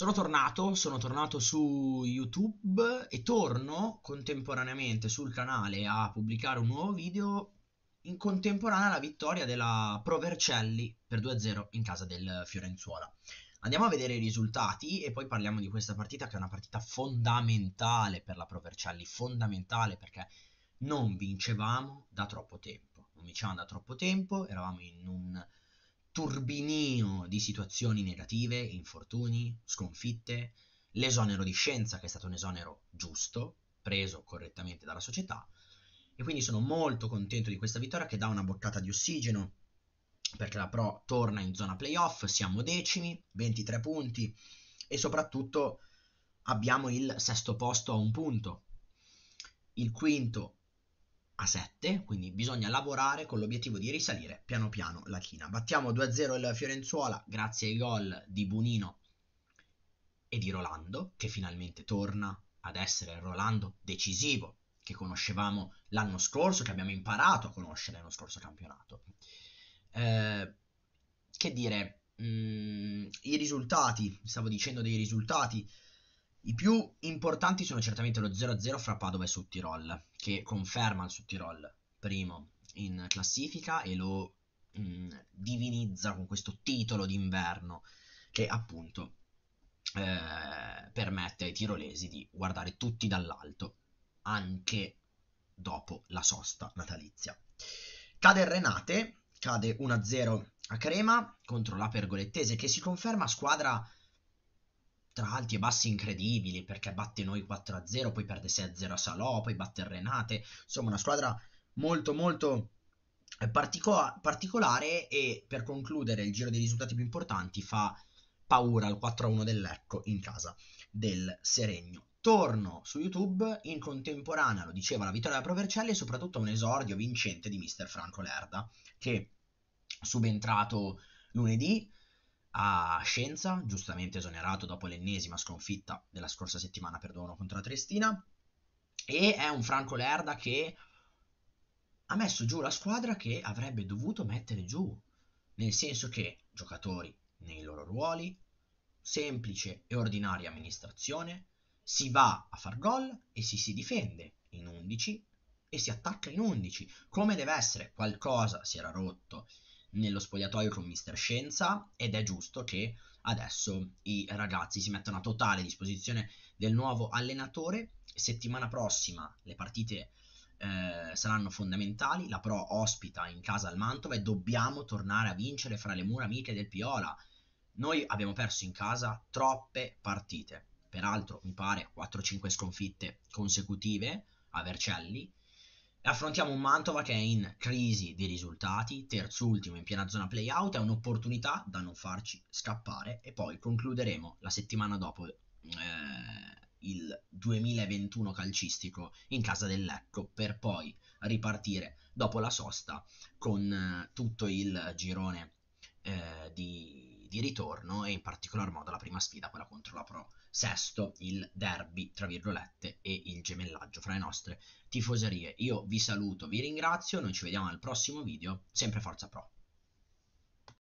Sono tornato, sono tornato su YouTube e torno contemporaneamente sul canale a pubblicare un nuovo video in contemporanea alla vittoria della Pro Vercelli per 2-0 in casa del Fiorenzuola. Andiamo a vedere i risultati e poi parliamo di questa partita che è una partita fondamentale per la Pro Vercelli, fondamentale perché non vincevamo da troppo tempo. Non vincevamo da troppo tempo, eravamo in un turbinio di situazioni negative, infortuni, sconfitte, l'esonero di scienza che è stato un esonero giusto, preso correttamente dalla società e quindi sono molto contento di questa vittoria che dà una boccata di ossigeno perché la Pro torna in zona playoff, siamo decimi, 23 punti e soprattutto abbiamo il sesto posto a un punto, il quinto a 7, quindi bisogna lavorare con l'obiettivo di risalire piano piano la china. Battiamo 2-0 il Fiorenzuola grazie ai gol di Bunino e di Rolando, che finalmente torna ad essere il Rolando decisivo che conoscevamo l'anno scorso, che abbiamo imparato a conoscere l'anno scorso campionato. Eh, che dire, mh, mm, i risultati, stavo dicendo dei risultati, i più importanti sono certamente lo 0-0 fra Padova e Sudtirol, che conferma il Sudtirol primo in classifica e lo mh, mm, divinizza con questo titolo d'inverno che appunto eh, permette ai tirolesi di guardare tutti dall'alto anche dopo la sosta natalizia. Cade il Renate, cade 1-0 a Crema contro la Pergolettese che si conferma squadra tra alti e bassi incredibili perché batte noi 4-0, poi perde 6-0 a Salò, poi batte Renate, insomma una squadra molto molto eh, partico- particolare e per concludere il giro dei risultati più importanti fa paura al 4-1 dell'Ecco in casa del Seregno. Torno su YouTube, in contemporanea lo diceva la vittoria da Provercelli e soprattutto un esordio vincente di Mr. Franco Lerda che subentrato lunedì a Scienza, giustamente esonerato dopo l'ennesima sconfitta della scorsa settimana, perdono, contro la Triestina. E è un Franco Lerda che ha messo giù la squadra che avrebbe dovuto mettere giù, nel senso che giocatori nei loro ruoli, semplice e ordinaria amministrazione, si va a far gol e si si difende in 11 e si attacca in 11, come deve essere qualcosa si era rotto nello spogliatoio con Mister Scienza ed è giusto che adesso i ragazzi si mettano a totale disposizione del nuovo allenatore. Settimana prossima le partite eh, saranno fondamentali, la Pro ospita in casa al Mantova e dobbiamo tornare a vincere fra le mura amiche del Piola. Noi abbiamo perso in casa troppe partite, peraltro mi pare 4-5 sconfitte consecutive a Vercelli, Affrontiamo un Mantova che è in crisi di risultati, terzultimo in piena zona playout, è un'opportunità da non farci scappare e poi concluderemo la settimana dopo eh, il 2021 calcistico in casa del Lecco per poi ripartire dopo la sosta con eh, tutto il girone eh, di ritorno e in particolar modo la prima sfida, quella contro la Pro. Sesto, il derby, tra virgolette, e il gemellaggio fra le nostre tifoserie. Io vi saluto, vi ringrazio, noi ci vediamo al prossimo video, sempre Forza Pro.